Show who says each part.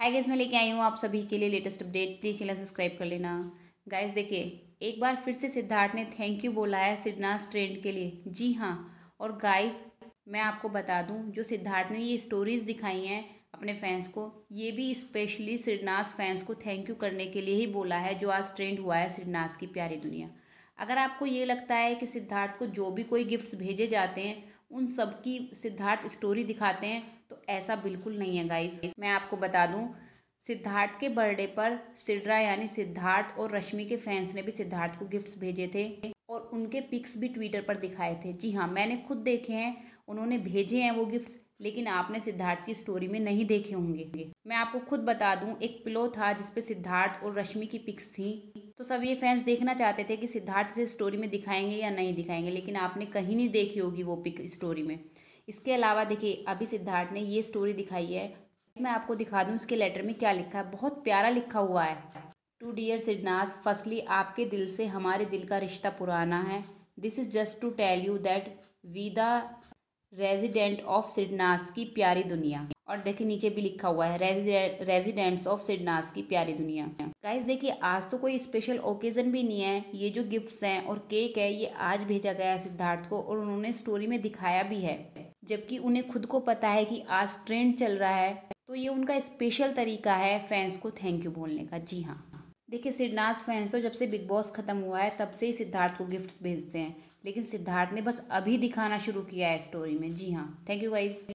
Speaker 1: hi guys मैं लेके आई हूँ आप सभी के लिए latest update please channel subscribe कर लेना गाइस देखिए एक बार फिर से सिद्धार्थ ने थैंक यू बोला है सिडनास ट्रेंड के लिए जी हाँ और गाइस मैं आपको बता दूँ जो सिद्धार्थ ने ये स्टोरीज़ दिखाई हैं अपने फैंस को ये भी स्पेशली सिडनास फैंस को थैंक यू करने के लिए ही बोला है जो आज ट्रेंड हुआ है सिडनास की प्यारी दुनिया अगर आपको ये लगता है कि सिद्धार्थ को जो भी कोई गिफ्ट्स भेजे जाते हैं उन सब की सिद्धार्थ स्टोरी दिखाते हैं ऐसा बिल्कुल नहीं है गाइस मैं आपको बता दूं सिद्धार्थ के बर्थडे पर सिड्रा यानी सिद्धार्थ और रश्मि के फैंस ने भी सिद्धार्थ को गिफ्ट्स भेजे थे और उनके पिक्स भी ट्विटर पर दिखाए थे जी हाँ मैंने खुद देखे हैं उन्होंने भेजे हैं वो गिफ्ट्स लेकिन आपने सिद्धार्थ की स्टोरी में नहीं देखे होंगे मैं आपको खुद बता दूं एक पिलो था जिसपे सिद्धार्थ और रश्मि की पिक्स थी तो सब ये फैंस देखना चाहते थे कि सिद्धार्थ इसे स्टोरी में दिखाएंगे या नहीं दिखाएंगे लेकिन आपने कहीं नहीं देखी होगी वो पिक स्टोरी में इसके अलावा देखिए अभी सिद्धार्थ ने ये स्टोरी दिखाई है मैं आपको दिखा दूँ इसके लेटर में क्या लिखा है बहुत प्यारा लिखा हुआ है टू डियर सिडनास फर्स्टली आपके दिल से हमारे दिल का रिश्ता पुराना है this is just to tell you that we the resident of Sidnaaz की प्यारी दुनिया और देखिए नीचे भी लिखा हुआ है रेजिडेंट्स ऑफ सिडनास की प्यारी दुनिया गाइज देखिए आज तो कोई स्पेशल ओकेज़न भी नहीं है ये जो गिफ्ट्स हैं और केक है ये आज भेजा गया है सिद्धार्थ को और उन्होंने स्टोरी में दिखाया भी है जबकि उन्हें खुद को पता है कि आज ट्रेंड चल रहा है तो ये उनका स्पेशल तरीका है फैंस को थैंक यू बोलने का जी हाँ देखिए सिद्धनाथ फैंस तो जब से बिग बॉस ख़त्म हुआ है तब से ही सिद्धार्थ को गिफ्ट्स भेजते हैं लेकिन सिद्धार्थ ने बस अभी दिखाना शुरू किया है स्टोरी में जी हाँ थैंक यू गाइज